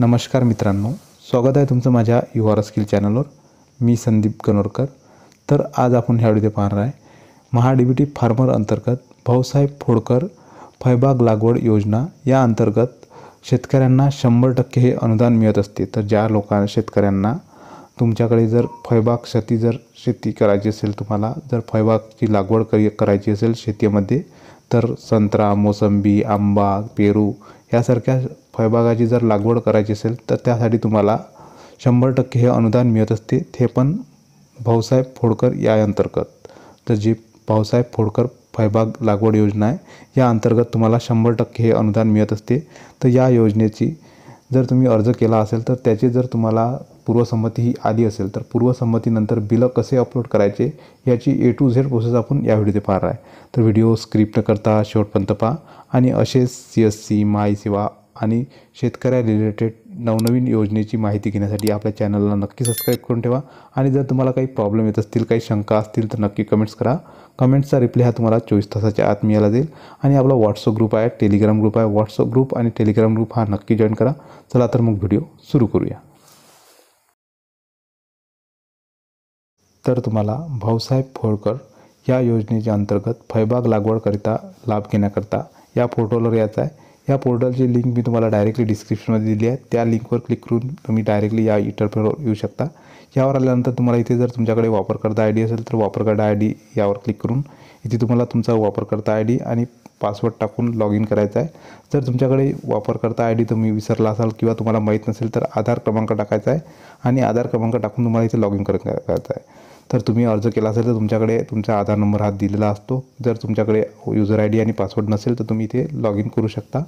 नमस्कार मित्रांनो स्वागत आहे तुमचं माझ्या युवा स्किल चॅनलवर मी संदीप कनोरकर तर आज आपण ह्या व्हिडिओ पाहणार आहे महाडीबीटी फार्मर अंतर्गत भाऊसाहेब फोडकर फळबाग लागवड योजना या अंतर्गत शेतकऱ्यांना शंभर टक्के हे अनुदान मिळत असते तर ज्या लोकांना शेतकऱ्यांना तुमच्याकडे जर फळबाग शेती जर शेती करायची असेल तुम्हाला जर फळबागची लागवड करी करायची असेल शेतीमध्ये तर संत्रा मोसंबी आंबा पेरू यासारख्या फळबागाची जर लागवड करायची असेल तर त्यासाठी तुम्हाला शंभर टक्के हे अनुदान मिळत असते ते पण भाऊसाहेब फोडकर या अंतर्गत तर जी भाऊसाहेब फोडकर फळबाग लागवड योजना आहे या अंतर्गत तुम्हाला शंभर टक्के हे अनुदान मिळत असते तर या योजनेची जर तुम्ही अर्ज केला असेल तर त्याचे जर तुम्हाला पूर्वसंमती ही आली असेल तर पूर्वसंमतीनंतर बिलं कसे अपलोड करायचे याची ए टू झेड प्रोसेस आपण या व्हिडिओ पाहणार आहे तर व्हिडिओ स्क्रिप्ट करता शेवटपर्यंत पहा आणि असेच सी एस सी माय सेवा आणि शेतकऱ्या रिलेटेड नवनवीन योजनेची माहिती घेण्यासाठी आपल्या चॅनलला नक्की सबस्क्राईब करून ठेवा आणि जर तुम्हाला काही प्रॉब्लेम येत असतील काही शंका असतील तर नक्की कमेंट्स करा कमेंट्सचा रिप्लाय हा तुम्हाला चोवीस तासाच्या आत मिळाला जाईल आणि आपला व्हॉट्सअप ग्रुप आहे टेलिग्राम ग्रुप आहे व्हॉट्सअप ग्रुप आणि टेलिग्राम ग्रुप हा नक्की जॉईन करा चला तर मग व्हिडिओ सुरू करूया तर तुम्हाला भाऊसाहेब फोळकर या योजनेच्या अंतर्गत फळबाग लागवडकरिता लाभ घेण्याकरता या पोर्टलवर यायचा आहे या पोर्टलची लिंक मी तुम्हाला डायरेक्टली डिस्क्रिप्शनमध्ये दिली आहे त्या लिंकवर क्लिक करून तुम्ही डायरेक्टली या इंटरफेअरवर येऊ शकता यावर आल्यानंतर तुम्हाला इथे जर तुमच्याकडे वापरकर्ता आय डी असेल तर वापरकर्ता आय डी यावर क्लिक करून इथे तुम्हाला तुमचा वापरकर्ता आय डी आणि पासवर्ड टाकून लॉग इन करायचा आहे जर तुमच्याकडे वापरकर्ता आय डी तुम्ही विसरला असाल किंवा तुम्हाला माहीत नसेल तर आधार क्रमांक टाकायचा आहे आणि आधार क्रमांक टाकून तुम्हाला इथे लॉग इन करायचं आहे तर तुम्ही अर्ज केला असेल तर तुमच्याकडे तुमचा आधार नंबर हा दिलेला असतो जर तुमच्याकडे युजर आय डी आणि पासवर्ड नसेल तर तुम्ही इथे लॉग इन करू शकता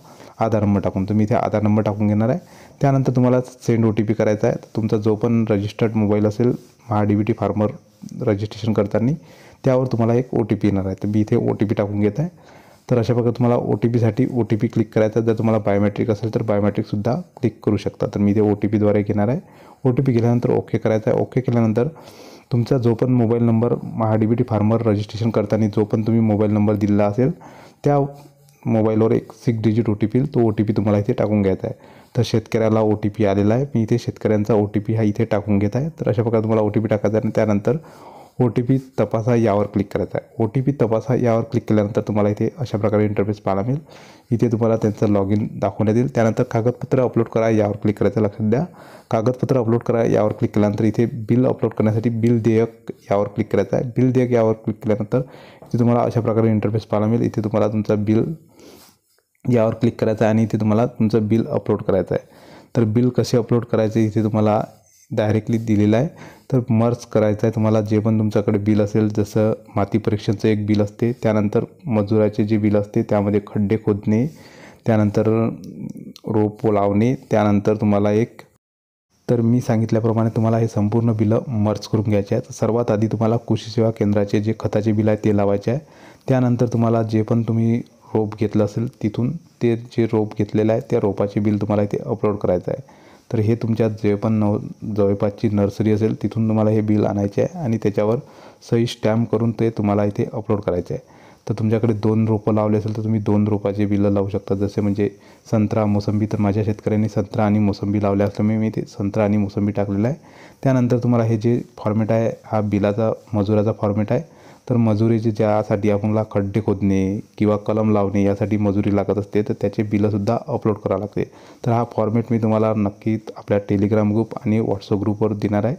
आधार नंबर टाकून तुम्ही इथे आधार नंबर टाकून घेणार आहे त्यानंतर तुम्हाला सेंड ओ टी पी करायचा आहे तुमचा जो पण रजिस्टर्ड मोबाईल असेल Maha D B T farmer registration करताना त्यावर तुम्हाला एक ओ टी पी येणार आहे तर मी इथे ओ टी पी टाकून घेत आहे तर अशा प्रकारे तुम्हाला ओ टी पीसाठी ओ टी पी क्लिक करायचा जर तुम्हाला बायोमेट्रिक असेल तर बायोमॅट्रिकसुद्धा क्लिक करू शकता तर मी इथे ओ टी पीद्वारे घेणार आहे ओ टी पी गेल्यानंतर ओके करायचं आहे ओके केल्यानंतर तुमचा जो पण mobile number T farmer registration करताना जो पण तुम्ही मोबाईल नंबर दिलेला असेल त्या मोबाईलवर एक six digit O T P तो ओ टी पी तुम्हाला इथे टाकून घ्यायचा आहे तर शेतकऱ्याला ओ टी पी आलेला आहे मी इथे शेतकऱ्यांचा ओ टी पी हा इथे टाकून घेत आहे तर अशा प्रकारे तुम्हाला ओ टी पी टाकायचा आणि त्यानंतर ओ टी पी तपासा यावर क्लिक करायचा आहे ओ टी पी तपासा यावर क्लिक केल्यानंतर तुम्हाला इथे अशा प्रकारे इंटरफेस पाहायला मिळेल इथे तुम्हाला त्यांचं लॉग इन दाखवण्यात येईल त्यानंतर कागदपत्र अपलोड करा यावर क्लिक करायचं लक्षात द्या कागदपत्र अपलोड करा यावर क्लिक केल्यानंतर इथे बिल अपलोड करण्यासाठी बिल देयक यावर क्लिक करायचं आहे बिल देयक यावर क्लिक केल्यानंतर इथे तुम्हाला अशा प्रकारे इंटरफेस पाहायला मिळेल इथे तुम्हाला तुमचं बिल यावर क्लिक करायचं आहे आणि इथे तुम्हाला तुमचं बिल अपलोड करायचं आहे तर बिल कसे अपलोड करायचे इथे तुम्हाला डायरेक्टली दिलेला आहे तर मर्ज करायचं आहे तुम्हाला जे पण तुमच्याकडे बिल असेल जसं माती परीक्षणचं एक बिल असते त्यानंतर मजुराचे जे बिल असते त्यामध्ये खड्डे खोदणे त्यानंतर रोप लावणे त्यानंतर तुम्हाला एक तर मी सांगितल्याप्रमाणे तुम्हाला हे संपूर्ण बिलं मर्ज करून घ्यायचे आहेत सर्वात आधी तुम्हाला कृषी सेवा केंद्राचे जे खताचे बिल आहे ते लावायचे आहे त्यानंतर तुम्हाला जे पण तुम्ही रोप घेतलं असेल तिथून ते जे रोप घेतलेलं आहे त्या रोपाचे बिल तुम्हाला इथे अपलोड करायचं आहे तर हे तुमच्या जे पण नव जवळपासची नर्सरी असेल तिथून तुम्हाला हे बिल आणायचे आहे आणि त्याच्यावर सही स्टॅम्प करून ते तुम्हाला इथे अपलोड करायचे आहे तर तुमच्याकडे दोन रोपं लावले असेल तर तुम्ही दोन रोपाचे बिलं लावू शकता जसे म्हणजे संत्रा मोसंबी तर माझ्या शेतकऱ्यांनी संत्रा आणि मोसंबी लावल्या असल्यामुळे मी ते संत्रा आणि मोसंबी टाकलेलं आहे त्यानंतर तुम्हाला हे जे फॉर्मेट आहे हा बिलाचा मजुराचा फॉर्मेट आहे तर मजुरीचे ज्यासाठी आपणला खड्डे खोदणे किंवा कलम लावणे यासाठी मजुरी लागत असते तर त्याचे बिलंसुद्धा अपलोड करावं लागते तर हा फॉर्मेट मी तुम्हाला नक्कीच आपल्या टेलिग्राम ग्रुप आणि व्हॉट्सअप ग्रुपवर देणार आहे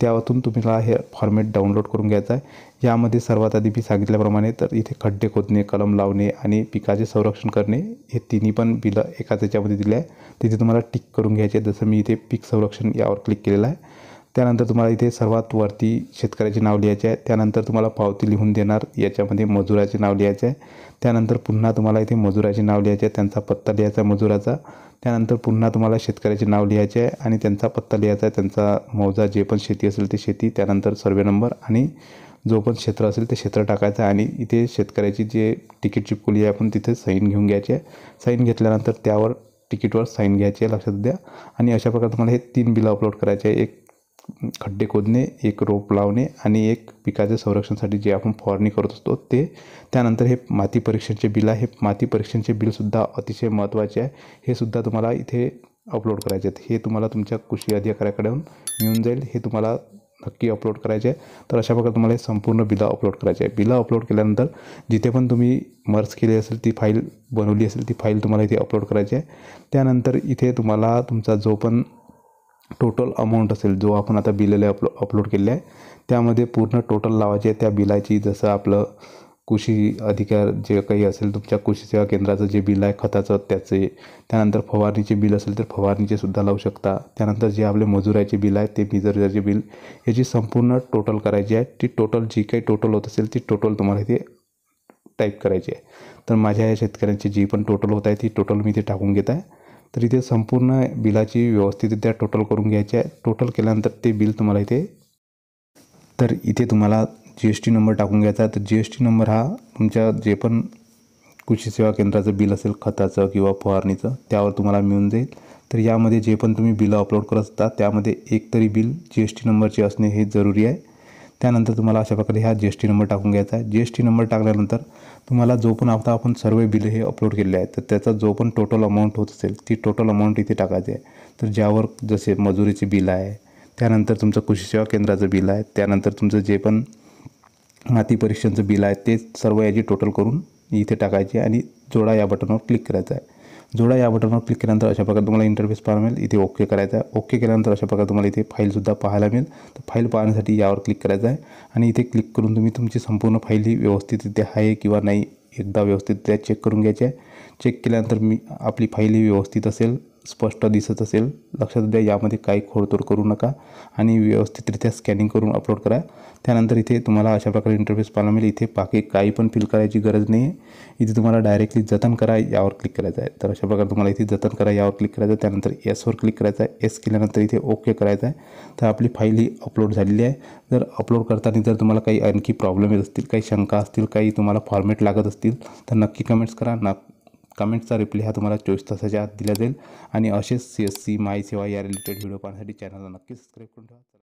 त्यावरून तुम्हाला हे फॉर्मेट डाउनलोड करून घ्यायचं आहे यामध्ये सर्वात आधी मी सांगितल्याप्रमाणे तर इथे खड्डे खोदणे कलम लावणे आणि पिकाचे संरक्षण करणे हे तिन्ही पण बिलं एका त्याच्यामध्ये दिले आहे तिथे तुम्हाला टिक करून घ्यायचे जसं मी इथे पीक संरक्षण यावर क्लिक केलेलं आहे त्यानंतर तुम्हाला इथे सर्वात वरती शेतकऱ्याचे नाव लिहायचे आहे त्यानंतर तुम्हाला पावती लिहून देणार याच्यामध्ये मजुराचे नाव लिहायचे आहे त्यानंतर पुन्हा तुम्हाला इथे मजुराचे नाव लिहायचे आहे त्यांचा पत्ता लिहायचा आहे मजुराचा त्यानंतर पुन्हा तुम्हाला शेतकऱ्याचे नाव लिहायचे आहे आणि त्यांचा पत्ता लिहायचा आहे त्यांचा मौजा जे पण शेती असेल ते शेती त्यानंतर सर्वे नंबर आणि जो पण क्षेत्र असेल ते क्षेत्र टाकायचं आहे आणि इथे शेतकऱ्याची जे तिकीट चिपकुली आहे आपण तिथे साईन घेऊन घ्यायची आहे साईन घेतल्यानंतर त्यावर तिकीटवर साईन घ्यायची आहे लक्षात द्या आणि अशा प्रकारे तुम्हाला हे तीन बिलं अपलोड करायचे आहे एक खड्डे खोदणे एक रोप लावणे आणि एक पिकाच्या संरक्षणासाठी जे आपण फवारणी करत असतो ते त्यानंतर हे माती परीक्षणचे बिल आहे हे माती परीक्षणचे बिलसुद्धा अतिशय महत्त्वाचे आहे हे सुद्धा तुम्हाला इथे अपलोड करायचे आहेत हे तुम्हाला तुमच्या कृषी अधिकाऱ्याकडून मिळून जाईल हे तुम्हाला नक्की अपलोड करायचे आहे तर अशा प्रकारे तुम्हाला हे संपूर्ण बिलं अपलोड करायचे आहे बिलं अपलोड केल्यानंतर जिथे पण तुम्ही मर्ज केली असेल ती फाईल बनवली असेल ती फाईल तुम्हाला इथे अपलोड करायची आहे त्यानंतर इथे तुम्हाला तुमचा जो पण टोटल अमाऊंट असेल जो आपण आता बिलेला अपलो अपलोड केलेला आहे त्यामध्ये पूर्ण टोटल लावायचे आहे त्या बिलाची जसं आपलं कृषी अधिकार जे काही असेल तुमच्या कृषी सेवा केंद्राचं जे बिल आहे खताचं त्याचे त्यानंतर फवारणीचे बिल असेल तर फवारणीचे सुद्धा लावू शकता त्यानंतर जे आपले मजुराचे बिल आहे ते मिजरचे बिल याची संपूर्ण टोटल करायची आहे ती टोटल जी काही टोटल होत असेल ती टोटल तुम्हाला इथे टाईप करायची आहे तर माझ्या या शेतकऱ्यांची जी पण टोटल होत आहे ती टोटल मी इथे टाकून घेत आहे तर इथे संपूर्ण बिलाची व्यवस्थित त्या टोटल करून घ्यायची आहे टोटल केल्यानंतर ते बिल तुम्हाला इथे तर इथे तुम्हाला जी एस टी नंबर टाकून घ्यायचा तर जी एस टी नंबर हा तुमच्या जे पण कृषी सेवा केंद्राचं बिल असेल खताचं किंवा फवारणीचं त्यावर तुम्हाला मिळून जाईल तर यामध्ये जे पण तुम्ही बिलं अपलोड करत असता त्यामध्ये एक तरी बिल जी एस टी नंबरचे असणे हे जरुरी आहे त्यानंतर तुम्हाला अशा प्रकारे हा जी एस टी नंबर टाकून घ्यायचा आहे जी एस टी नंबर टाकल्यानंतर तुम्हाला जो पण आता आपण सर्व बिल हे अपलोड केलेले आहेत तर त्याचा जो पण टोटल अमाऊंट होत असेल ती टोटल अमाऊंट इथे टाकायची आहे तर ज्यावर जसे मजुरीचे बिल आहे त्यानंतर तुमचं कृषी सेवा केंद्राचं बिल आहे त्यानंतर तुमचं जे पण माती परीक्षणचं बिल आहे ते सर्व याची टोटल करून इथे टाकायची आणि जोडा या बटनवर क्लिक करायचं आहे जोडा या बटनवर क्लिक केल्यानंतर अशा प्रकारे तुम्हाला इंटरफेस पाहायला मिळेल इथे ओके करायचं आहे ओके केल्यानंतर अशा प्रकारे तुम्हाला इथे फाईलसुद्धा पाहायला मिळेल तर फाईल पाहण्यासाठी यावर क्लिक करायचं आहे आणि इथे क्लिक करून तुम्ही तुमची संपूर्ण फाईल ही इथे आहे किंवा नाही एकदा व्यवस्थितरित्या चेक करून घ्यायची आहे चेक केल्यानंतर मी आपली फाईल ही व्यवस्थित असेल स्पष्ट दिसत असेल लक्षात द्या यामध्ये काही खोडतोड करू नका आणि व्यवस्थितरित्या स्कॅनिंग करून अपलोड करा त्यानंतर इथे तुम्हाला अशा प्रकारे इंटरफेस पाहायला मिळेल इथे पाके काही पण फिल करायची गरज नाही आहे इथे तुम्हाला डायरेक्टली जतन करा यावर क्लिक करायचं आहे तर अशा प्रकारे तुम्हाला इथे जतन करा यावर क्लिक करायचं आहे त्यानंतर एसवर क्लिक करायचं आहे एस केल्यानंतर इथे ओके करायचं आहे तर आपली फाईल ही अपलोड झालेली आहे जर अपलोड करताना जर तुम्हाला काही आणखी प्रॉब्लेम येत असतील काही शंका असतील काही तुम्हाला फॉर्मेट लागत असतील तर नक्की कमेंट्स करा ना कमेंट्सचा रिप्लाय हा तुम्हाला चोवीस तासाच्या आत दिला जाईल आणि असेच सी एस सी माय सेवा या रिलेटेड व्हिडिओ पाहण्यासाठी चॅनलला नक्की सबस्क्राईब करून ठेवा